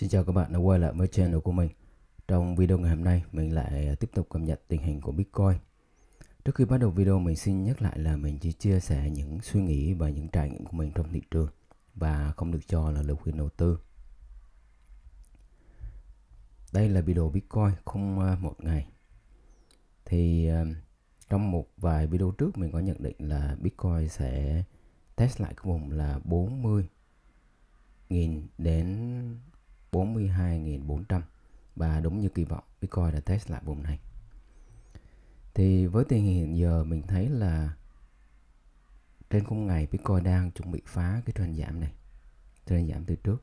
Xin chào các bạn đã quay lại với ừ. channel của mình. Trong video ngày hôm nay, mình lại à, tiếp tục cập nhật tình hình của Bitcoin. Trước khi bắt đầu video, mình xin nhắc lại là mình chỉ chia sẻ những suy nghĩ và những trải nghiệm của mình trong thị trường và không được cho là lời khuyên đầu tư. Đây là video Bitcoin không à, một ngày. Thì à, trong một vài video trước mình có nhận định là Bitcoin sẽ test lại cái vùng là 40 000 đến 42.400 và đúng như kỳ vọng Bitcoin đã test lại vùng này. Thì với tình hình hiện giờ mình thấy là trên khung ngày Bitcoin đang chuẩn bị phá cái trend giảm này, trend giảm từ trước.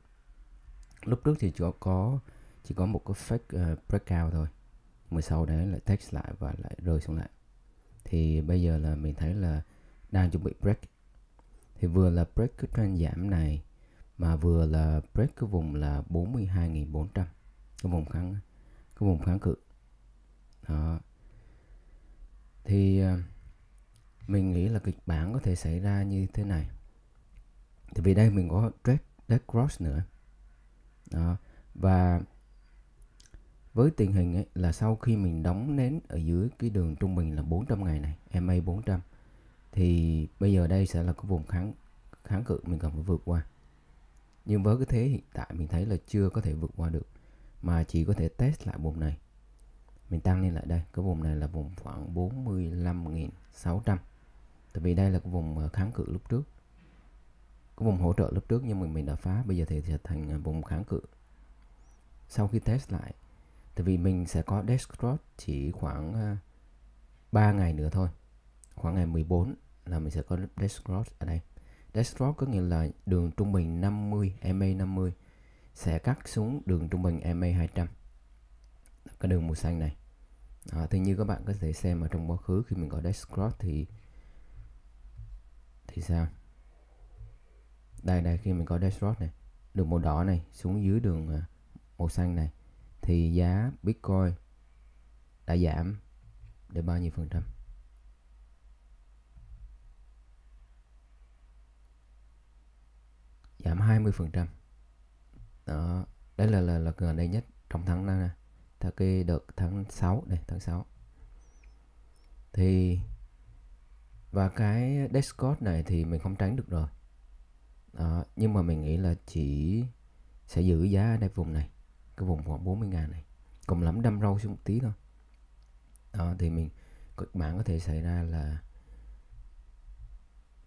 Lúc trước thì chỉ có chỉ có một cái fake ờ, breakout thôi, mà sau đấy lại test lại và lại rơi xuống lại. Thì bây giờ là mình thấy là đang chuẩn bị break. Thì vừa là break cái trend giảm này mà vừa là break cái vùng là 42.400 cái vùng kháng cái vùng kháng cự đó thì à, mình nghĩ là kịch bản có thể xảy ra như thế này thì vì đây mình có trade dead cross nữa đó và với tình hình ấy, là sau khi mình đóng nến ở dưới cái đường trung bình là 400 ngày này MA 400 thì bây giờ đây sẽ là cái vùng kháng kháng cự mình cần phải vượt qua nhưng với cái thế hiện tại mình thấy là chưa có thể vượt qua được mà chỉ có thể test lại vùng này mình tăng lên lại đây cái vùng này là vùng khoảng 45.600 tại vì đây là cái vùng ờ, kháng cự lúc trước cái vùng hỗ trợ lúc trước nhưng mà mình đã phá bây giờ thì trở thành ờ, vùng kháng cự sau khi test lại tại vì mình sẽ có death cross chỉ khoảng 3 ờ, ngày nữa thôi khoảng ngày 14 là mình sẽ có death cross ở đây Dextrose có nghĩa là đường trung bình 50 MA50 sẽ cắt xuống đường trung bình MA200 cái đường màu xanh này à, thì như các bạn có thể xem ở trong quá khứ khi mình có gọi Cross thì thì sao đây đây khi mình có Cross này đường màu đỏ này xuống dưới đường à, màu xanh này thì giá Bitcoin đã giảm để bao nhiêu phần trăm giảm 20% đó đấy là là là gần đây nhất trong tháng năm theo cái đợt tháng 6 này tháng 6 thì và cái Discord này thì mình không tránh được rồi đó, nhưng mà mình nghĩ là chỉ sẽ giữ giá ở đây vùng này cái vùng khoảng 40 ngàn này cùng lắm đâm râu xuống một tí thôi đó, thì mình kịch bản có thể xảy ra là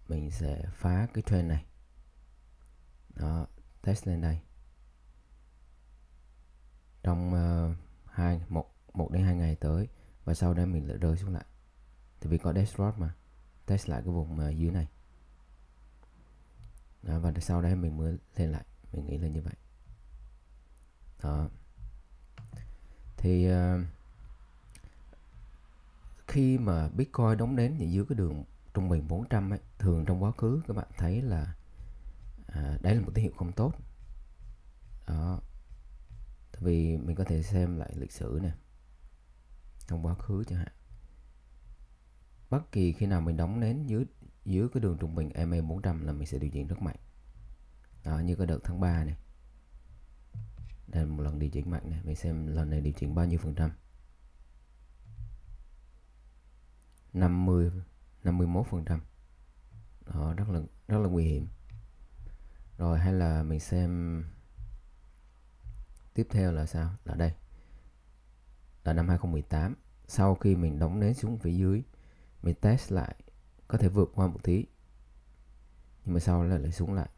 mình sẽ phá cái trend này đó test lên đây trong uh, hai một một đến hai ngày tới và sau đó mình lại rơi xuống lại thì vì có test rod mà test lại cái vùng uh, dưới này đó, và sau đấy mình mới lên lại mình nghĩ là như vậy đó thì uh, khi mà Bitcoin đóng đến những dưới cái đường trung bình 400 ấy, thường trong quá khứ các bạn thấy là À, đấy là một tín hiệu không tốt đó vì mình có thể xem lại lịch sử này trong quá khứ chẳng hạn bất kỳ khi nào mình đóng nến dưới dưới cái đường trung bình EMA 400 là mình sẽ điều chỉnh rất mạnh đó như cái đợt tháng 3 này đây là một lần điều chỉnh mạnh này mình xem lần này điều chỉnh bao nhiêu phần trăm 50 51 phần trăm đó rất là rất là nguy hiểm rồi hay là mình xem tiếp theo là sao là đây là năm 2018 sau khi mình đóng nến xuống phía dưới mình test lại có thể vượt qua một tí nhưng mà sau là lại xuống lại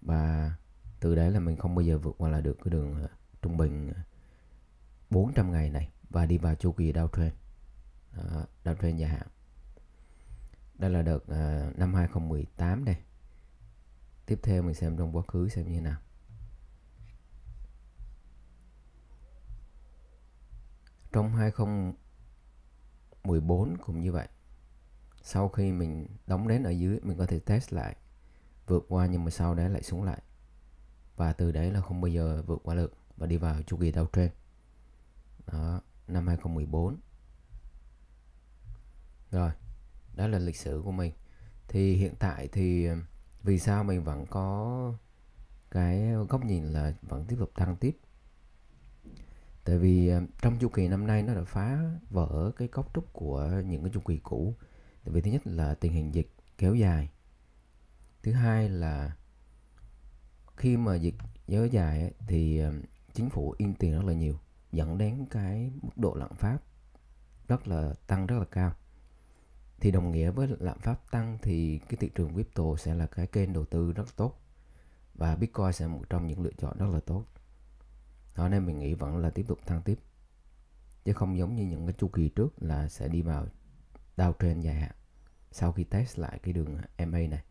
và từ đấy là mình không bao giờ vượt qua là được cái đường ờ, trung bình 400 ờ, ngày này và đi vào chu kỳ downtrend downtrend dài hạn đây là đợt uh, năm 2018 đây tiếp theo mình xem trong quá khứ xem như thế nào trong 2014 cũng như vậy sau khi mình đóng đến ở dưới mình có thể test lại vượt qua nhưng mà sau đấy lại xuống lại và từ đấy là không bao giờ vượt qua được và đi vào chu kỳ downtrend đó năm 2014 rồi đó là lịch sử của mình thì hiện tại thì vì sao mình vẫn có cái góc nhìn là vẫn tiếp tục tăng tiếp tại vì ờ, trong chu kỳ năm nay nó đã phá vỡ cái cấu trúc của những cái chu kỳ cũ tại vì thứ nhất là tình hình dịch kéo dài thứ hai là khi mà dịch kéo dài thì ờ, chính phủ in tiền rất là nhiều dẫn đến cái mức độ lạm phát rất là tăng rất là cao thì đồng nghĩa với lạm phát tăng thì cái thị trường crypto sẽ là cái kênh đầu tư rất tốt và Bitcoin sẽ là một trong những lựa chọn rất là tốt. Đó nên mình nghĩ vẫn là tiếp tục thăng tiếp chứ không giống như những cái chu kỳ trước là sẽ đi vào đau trên dài hạn sau khi test lại cái đường MA này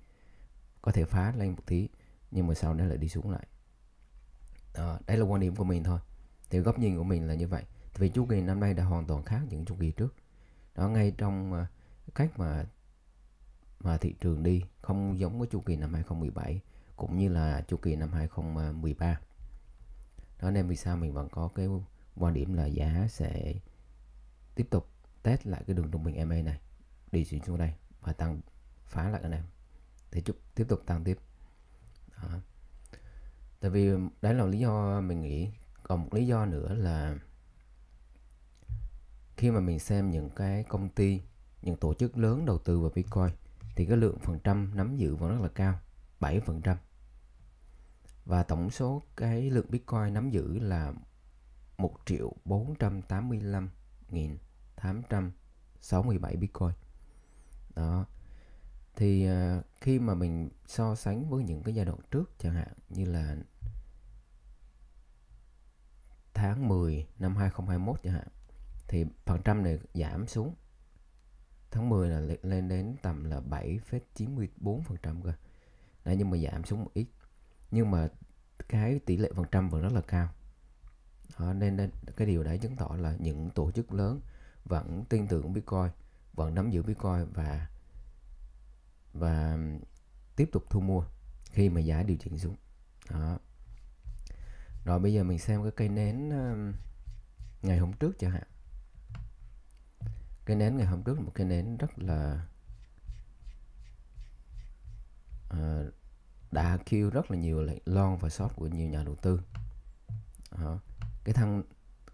có thể phá lên một tí nhưng mà sau đó lại đi xuống lại Đó đây là quan điểm của mình thôi thì góc nhìn của mình là như vậy vì chu kỳ năm nay đã hoàn toàn khác những chu kỳ trước đó ngay trong à, cách mà mà thị trường đi không giống với chu kỳ năm 2017 cũng như là chu kỳ năm 2013 đó nên vì sao mình vẫn có cái quan điểm là giá sẽ tiếp tục test lại cái đường trung bình MA này đi xuống xuống đây và tăng phá lại cái này để chúc tiếp tục tăng tiếp đó. tại vì đấy là lý do mình nghĩ còn một lý do nữa là khi mà mình xem những cái công ty những tổ chức lớn đầu tư vào Bitcoin thì cái lượng phần trăm nắm giữ vẫn rất là cao, 7%. Và tổng số cái lượng Bitcoin nắm giữ là 1 triệu 485.867 nghìn Bitcoin. Đó. Thì ờ, khi mà mình so sánh với những cái giai đoạn trước chẳng hạn như là tháng 10 năm 2021 chẳng hạn thì phần trăm này giảm xuống tháng 10 là lên đến tầm là 7,94% cơ Đấy, nhưng mà giảm xuống một ít nhưng mà cái tỷ lệ phần trăm vẫn rất là cao đó, nên, nên cái điều đấy chứng tỏ là những tổ chức lớn vẫn tin tưởng Bitcoin vẫn nắm giữ Bitcoin và và tiếp tục thu mua khi mà giá điều chỉnh xuống đó rồi bây giờ mình xem cái cây nến ngày hôm trước chẳng hạn cái nến ngày hôm trước là một cái nến rất là à, ờ, đã kêu rất là nhiều lon và short của nhiều nhà đầu tư à, cái thăng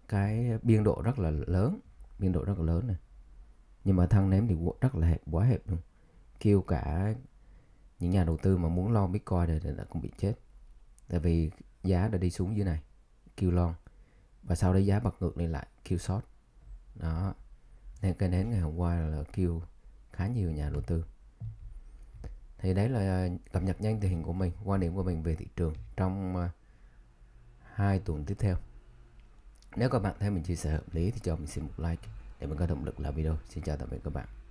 cái biên độ rất là lớn biên độ rất là lớn này nhưng mà thăng nến thì rất là hẹp quá hẹp luôn kêu cả những nhà đầu tư mà muốn lon bitcoin này thì đã cũng bị chết tại vì giá đã đi xuống dưới này kêu lon và sau đấy giá bật ngược lên lại kêu short đó nên cái đến ngày hôm qua là kêu khá nhiều nhà đầu tư thì đấy là à, cập nhật nhanh tình hình của mình quan điểm của mình về thị trường trong à, hai tuần tiếp theo nếu các bạn thấy mình chia sẻ hợp lý thì cho mình xin một like để mình có động lực làm video xin chào tạm biệt các bạn